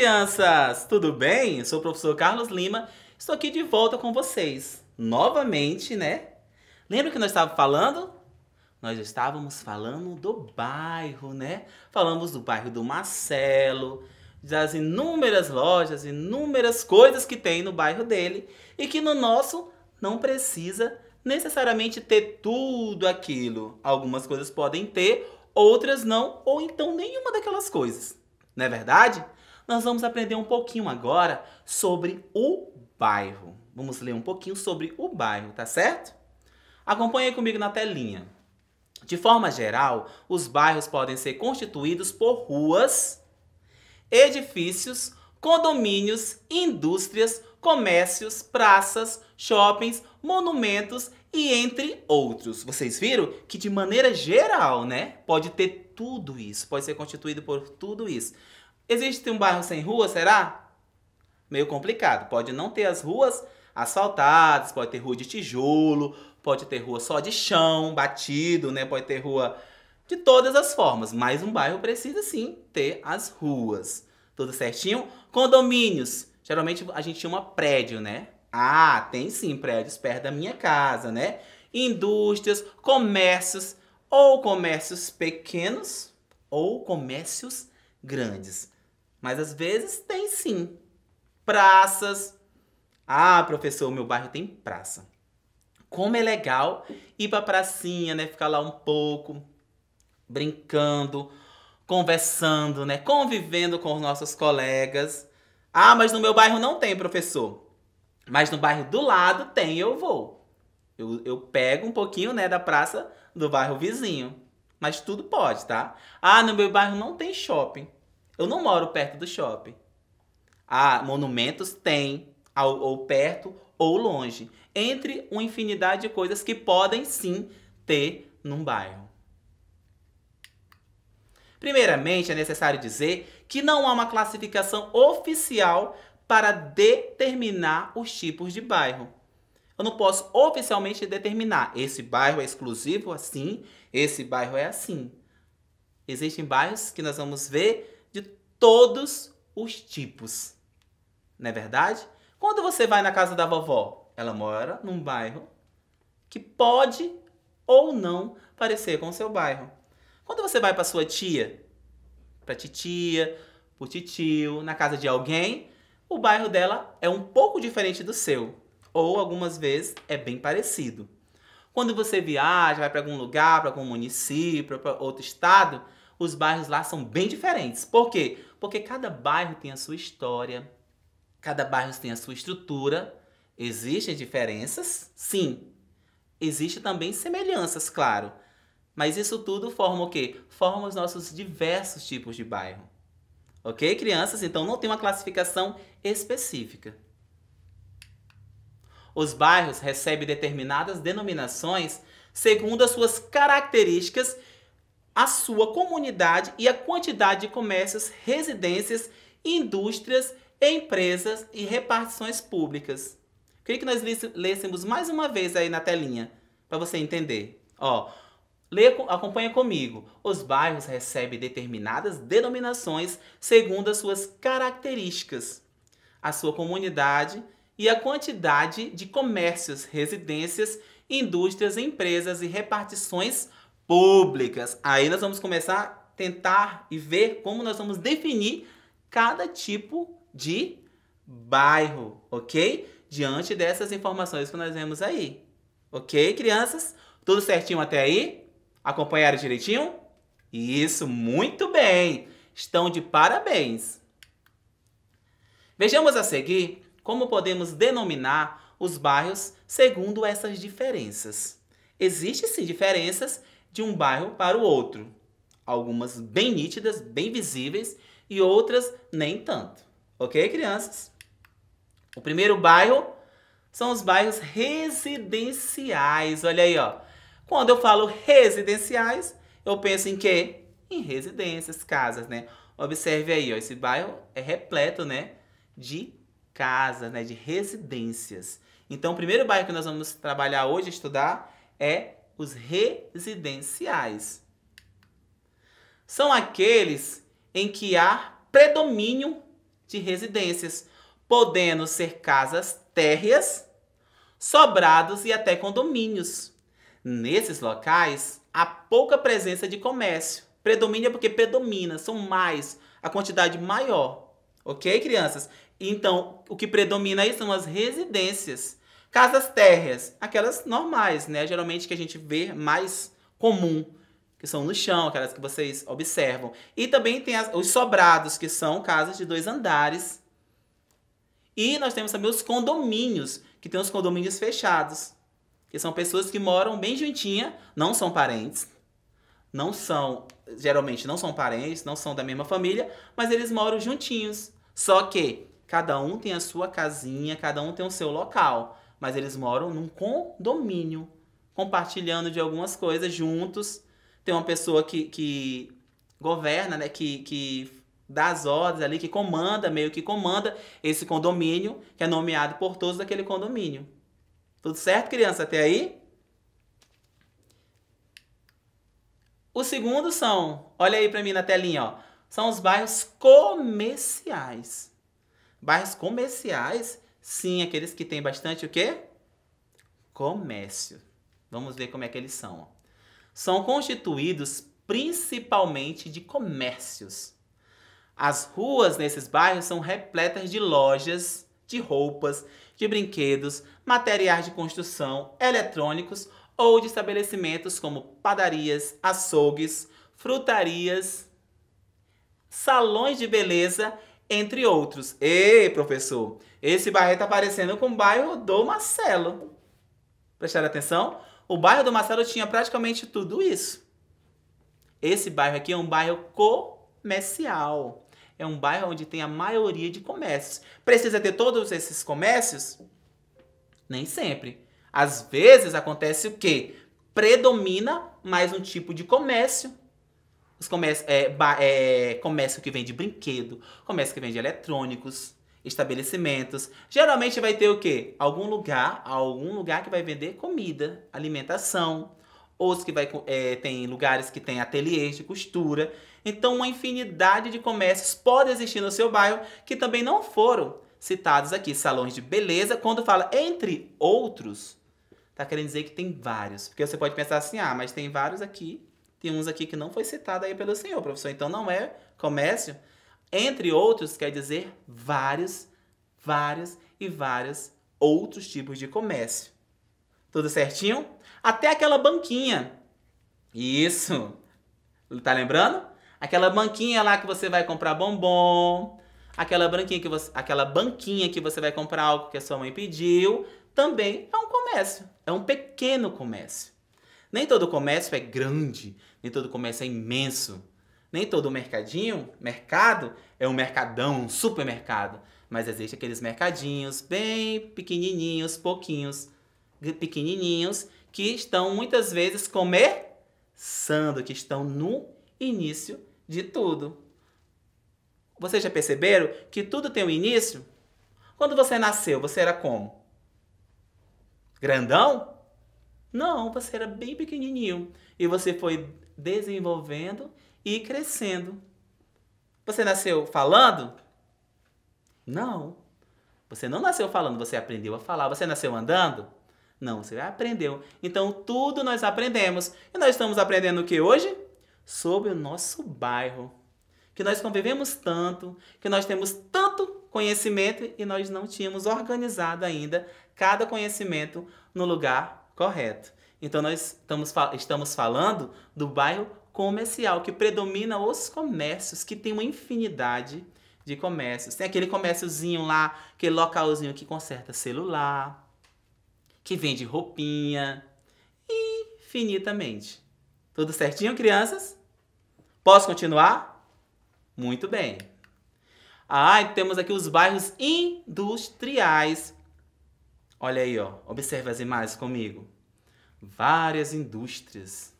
crianças! Tudo bem? Eu sou o professor Carlos Lima, estou aqui de volta com vocês. Novamente, né? Lembra que nós estávamos falando? Nós estávamos falando do bairro, né? Falamos do bairro do Marcelo, das inúmeras lojas, inúmeras coisas que tem no bairro dele e que no nosso não precisa necessariamente ter tudo aquilo. Algumas coisas podem ter, outras não, ou então nenhuma daquelas coisas. Não é verdade? nós vamos aprender um pouquinho agora sobre o bairro. Vamos ler um pouquinho sobre o bairro, tá certo? Acompanhe comigo na telinha. De forma geral, os bairros podem ser constituídos por ruas, edifícios, condomínios, indústrias, comércios, praças, shoppings, monumentos e entre outros. Vocês viram que de maneira geral, né? Pode ter tudo isso, pode ser constituído por tudo isso. Existe um bairro sem rua, será? Meio complicado. Pode não ter as ruas asfaltadas, pode ter rua de tijolo, pode ter rua só de chão, batido, né? Pode ter rua de todas as formas, mas um bairro precisa sim ter as ruas. Tudo certinho? Condomínios. Geralmente a gente chama prédio, né? Ah, tem sim prédios perto da minha casa, né? Indústrias, comércios, ou comércios pequenos ou comércios grandes. Mas às vezes tem sim. Praças. Ah, professor, meu bairro tem praça. Como é legal ir pra pracinha, né? Ficar lá um pouco, brincando, conversando, né? Convivendo com os nossos colegas. Ah, mas no meu bairro não tem, professor. Mas no bairro do lado tem, eu vou. Eu, eu pego um pouquinho, né, da praça do bairro vizinho. Mas tudo pode, tá? Ah, no meu bairro não tem shopping. Eu não moro perto do shopping. Ah, monumentos tem, ou perto ou longe. Entre uma infinidade de coisas que podem sim ter num bairro. Primeiramente, é necessário dizer que não há uma classificação oficial para determinar os tipos de bairro. Eu não posso oficialmente determinar esse bairro é exclusivo assim, esse bairro é assim. Existem bairros que nós vamos ver todos os tipos. Não é verdade? Quando você vai na casa da vovó, ela mora num bairro que pode ou não parecer com o seu bairro. Quando você vai para sua tia, para titia, para titio, na casa de alguém, o bairro dela é um pouco diferente do seu, ou algumas vezes é bem parecido. Quando você viaja, vai para algum lugar, para algum município, para outro estado, os bairros lá são bem diferentes. Por quê? porque cada bairro tem a sua história, cada bairro tem a sua estrutura. Existem diferenças? Sim. Existem também semelhanças, claro. Mas isso tudo forma o quê? Forma os nossos diversos tipos de bairro. Ok, crianças? Então não tem uma classificação específica. Os bairros recebem determinadas denominações segundo as suas características a sua comunidade e a quantidade de comércios, residências, indústrias, empresas e repartições públicas. Queria que nós lêssemos mais uma vez aí na telinha, para você entender. Ó, lê, acompanha comigo. Os bairros recebem determinadas denominações segundo as suas características, a sua comunidade e a quantidade de comércios, residências, indústrias, empresas e repartições públicas públicas. Aí nós vamos começar a tentar e ver como nós vamos definir cada tipo de bairro, ok? Diante dessas informações que nós vemos aí. Ok, crianças? Tudo certinho até aí? Acompanharam direitinho? Isso, muito bem! Estão de parabéns! Vejamos a seguir como podemos denominar os bairros segundo essas diferenças. Existem sim diferenças de um bairro para o outro. Algumas bem nítidas, bem visíveis e outras nem tanto. Ok, crianças? O primeiro bairro são os bairros residenciais. Olha aí, ó. Quando eu falo residenciais, eu penso em quê? Em residências, casas, né? Observe aí, ó, esse bairro é repleto, né, de casas, né, de residências. Então, o primeiro bairro que nós vamos trabalhar hoje, estudar, é os residenciais. São aqueles em que há predomínio de residências, podendo ser casas térreas, sobrados e até condomínios. Nesses locais, há pouca presença de comércio. Predomínio é porque predomina, são mais, a quantidade maior. Ok, crianças? Então, o que predomina aí são as residências. Casas térreas, aquelas normais, né? Geralmente que a gente vê mais comum, que são no chão, aquelas que vocês observam. E também tem as, os sobrados, que são casas de dois andares. E nós temos também os condomínios, que tem os condomínios fechados, que são pessoas que moram bem juntinha, não são parentes, não são, geralmente não são parentes, não são da mesma família, mas eles moram juntinhos. Só que cada um tem a sua casinha, cada um tem o seu local mas eles moram num condomínio, compartilhando de algumas coisas juntos. Tem uma pessoa que, que governa, né? Que, que dá as ordens ali, que comanda, meio que comanda esse condomínio, que é nomeado por todos daquele condomínio. Tudo certo, criança? Até aí? O segundo são, olha aí para mim na telinha, ó, são os bairros comerciais. Bairros comerciais Sim, aqueles que têm bastante o quê? Comércio. Vamos ver como é que eles são. São constituídos principalmente de comércios. As ruas nesses bairros são repletas de lojas, de roupas, de brinquedos, materiais de construção, eletrônicos ou de estabelecimentos como padarias, açougues, frutarias, salões de beleza entre outros. Ei, professor, esse bairro está parecendo com o bairro do Marcelo. Prestaram atenção? O bairro do Marcelo tinha praticamente tudo isso. Esse bairro aqui é um bairro comercial. É um bairro onde tem a maioria de comércios. Precisa ter todos esses comércios? Nem sempre. Às vezes acontece o quê? Predomina mais um tipo de comércio os comércio, é, é, comércio que vende brinquedo, comércio que vende eletrônicos, estabelecimentos. Geralmente vai ter o quê? Algum lugar, algum lugar que vai vender comida, alimentação. Outros que vai, é, tem lugares que tem ateliês de costura. Então, uma infinidade de comércios pode existir no seu bairro que também não foram citados aqui. Salões de beleza, quando fala entre outros, tá querendo dizer que tem vários. Porque você pode pensar assim, ah, mas tem vários aqui tem uns aqui que não foi citado aí pelo senhor, professor. Então não é comércio. Entre outros, quer dizer vários, vários e vários outros tipos de comércio. Tudo certinho? Até aquela banquinha. Isso. Tá lembrando? Aquela banquinha lá que você vai comprar bombom, aquela banquinha que você, aquela banquinha que você vai comprar algo que a sua mãe pediu, também é um comércio. É um pequeno comércio. Nem todo comércio é grande, nem todo comércio é imenso. Nem todo mercadinho, mercado, é um mercadão, um supermercado. Mas existem aqueles mercadinhos bem pequenininhos, pouquinhos, pequenininhos, que estão muitas vezes começando, que estão no início de tudo. Vocês já perceberam que tudo tem um início? Quando você nasceu, você era como? Grandão? Não, você era bem pequenininho e você foi desenvolvendo e crescendo. Você nasceu falando? Não. Você não nasceu falando, você aprendeu a falar. Você nasceu andando? Não, você aprendeu. Então tudo nós aprendemos. E nós estamos aprendendo o que hoje? Sobre o nosso bairro. Que nós convivemos tanto, que nós temos tanto conhecimento e nós não tínhamos organizado ainda cada conhecimento no lugar Correto. Então nós estamos, estamos falando do bairro comercial, que predomina os comércios, que tem uma infinidade de comércios. Tem aquele comérciozinho lá, aquele localzinho que conserta celular, que vende roupinha, infinitamente. Tudo certinho, crianças? Posso continuar? Muito bem. Ah, temos aqui os bairros industriais, Olha aí, ó. observe as imagens comigo. Várias indústrias.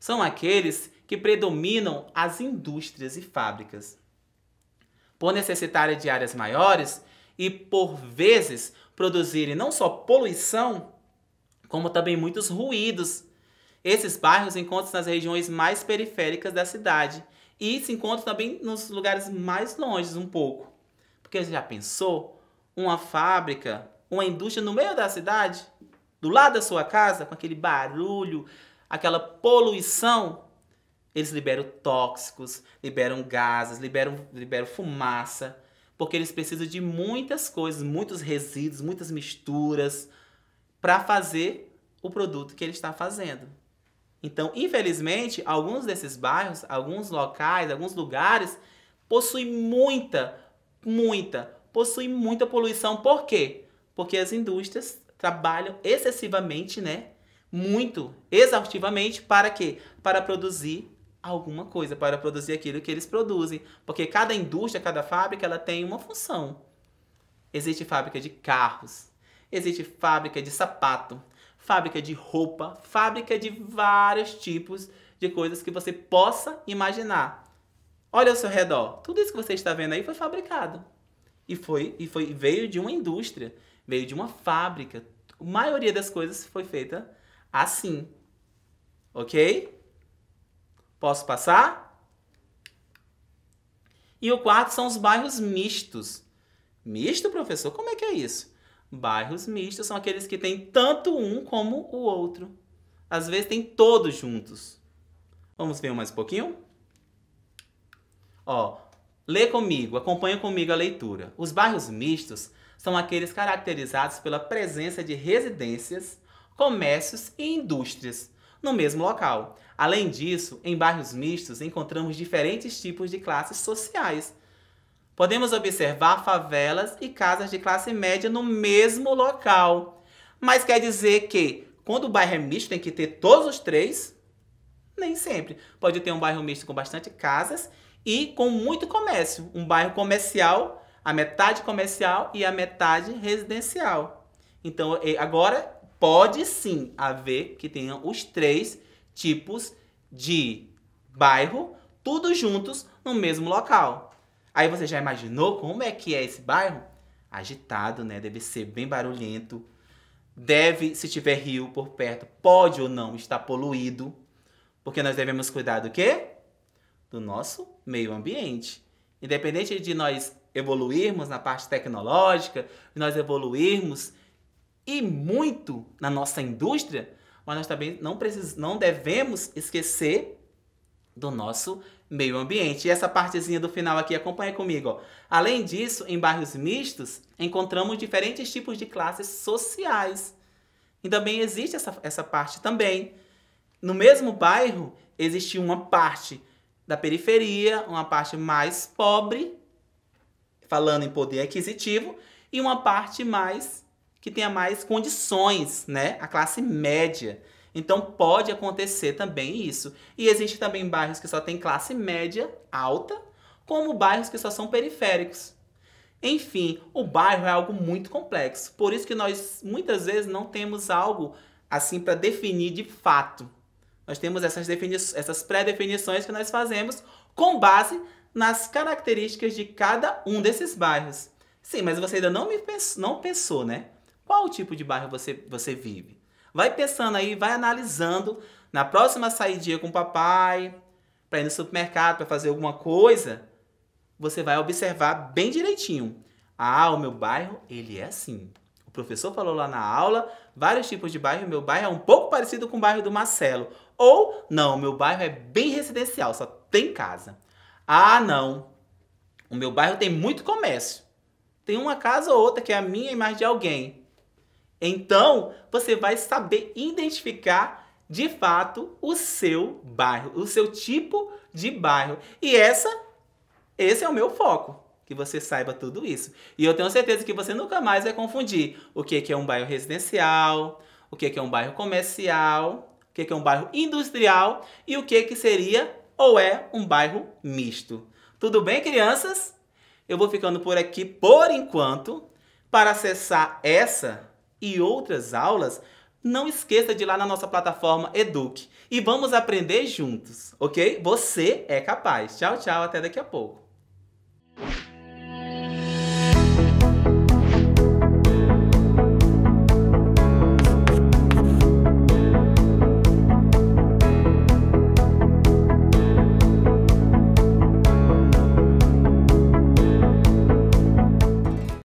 São aqueles que predominam as indústrias e fábricas. Por necessitarem de áreas maiores e, por vezes, produzirem não só poluição, como também muitos ruídos. Esses bairros encontram-se nas regiões mais periféricas da cidade e se encontram também nos lugares mais longes um pouco. Porque já pensou uma fábrica, uma indústria no meio da cidade, do lado da sua casa, com aquele barulho, aquela poluição, eles liberam tóxicos, liberam gases, liberam, liberam fumaça, porque eles precisam de muitas coisas, muitos resíduos, muitas misturas para fazer o produto que ele está fazendo. Então, infelizmente, alguns desses bairros, alguns locais, alguns lugares possuem muita, muita possui muita poluição. Por quê? Porque as indústrias trabalham excessivamente, né? Muito, exaustivamente, para quê? Para produzir alguma coisa, para produzir aquilo que eles produzem. Porque cada indústria, cada fábrica, ela tem uma função. Existe fábrica de carros, existe fábrica de sapato, fábrica de roupa, fábrica de vários tipos de coisas que você possa imaginar. Olha ao seu redor, tudo isso que você está vendo aí foi fabricado. E foi, e foi veio de uma indústria, veio de uma fábrica. A maioria das coisas foi feita assim. OK? Posso passar? E o quarto são os bairros mistos. Misto, professor? Como é que é isso? Bairros mistos são aqueles que têm tanto um como o outro. Às vezes tem todos juntos. Vamos ver mais um pouquinho? Ó, Lê comigo, acompanha comigo a leitura. Os bairros mistos são aqueles caracterizados pela presença de residências, comércios e indústrias no mesmo local. Além disso, em bairros mistos encontramos diferentes tipos de classes sociais. Podemos observar favelas e casas de classe média no mesmo local. Mas quer dizer que quando o bairro é misto tem que ter todos os três? Nem sempre. Pode ter um bairro misto com bastante casas e com muito comércio, um bairro comercial, a metade comercial e a metade residencial. Então, agora pode sim haver que tenham os três tipos de bairro, tudo juntos no mesmo local. Aí você já imaginou como é que é esse bairro? Agitado, né? Deve ser bem barulhento. Deve, se tiver rio por perto, pode ou não estar poluído. Porque nós devemos cuidar do quê? Do nosso meio ambiente. Independente de nós evoluirmos na parte tecnológica, de nós evoluirmos e muito na nossa indústria, mas nós também não, precis, não devemos esquecer do nosso meio ambiente. E essa partezinha do final aqui, acompanha comigo. Ó. Além disso, em bairros mistos, encontramos diferentes tipos de classes sociais. E também existe essa, essa parte também. No mesmo bairro, existe uma parte da periferia, uma parte mais pobre, falando em poder aquisitivo, e uma parte mais que tenha mais condições, né? A classe média. Então pode acontecer também isso. E existe também bairros que só tem classe média alta, como bairros que só são periféricos. Enfim, o bairro é algo muito complexo. Por isso que nós muitas vezes não temos algo assim para definir de fato. Nós temos essas, essas pré-definições que nós fazemos com base nas características de cada um desses bairros. Sim, mas você ainda não, me pensou, não pensou, né? Qual tipo de bairro você, você vive? Vai pensando aí, vai analisando. Na próxima saída com o papai, para ir no supermercado, para fazer alguma coisa, você vai observar bem direitinho. Ah, o meu bairro, ele é assim. O professor falou lá na aula, vários tipos de bairro. Meu bairro é um pouco parecido com o bairro do Marcelo. Ou, não, meu bairro é bem residencial, só tem casa. Ah, não, o meu bairro tem muito comércio. Tem uma casa ou outra que é a minha e mais de alguém. Então, você vai saber identificar de fato o seu bairro, o seu tipo de bairro. E essa esse é o meu foco, que você saiba tudo isso. E eu tenho certeza que você nunca mais vai confundir o que é, é um bairro residencial, o que é, é um bairro comercial que, que é um bairro industrial e o que, que seria ou é um bairro misto. Tudo bem, crianças? Eu vou ficando por aqui por enquanto. Para acessar essa e outras aulas, não esqueça de ir lá na nossa plataforma Eduque e vamos aprender juntos, ok? Você é capaz. Tchau, tchau, até daqui a pouco.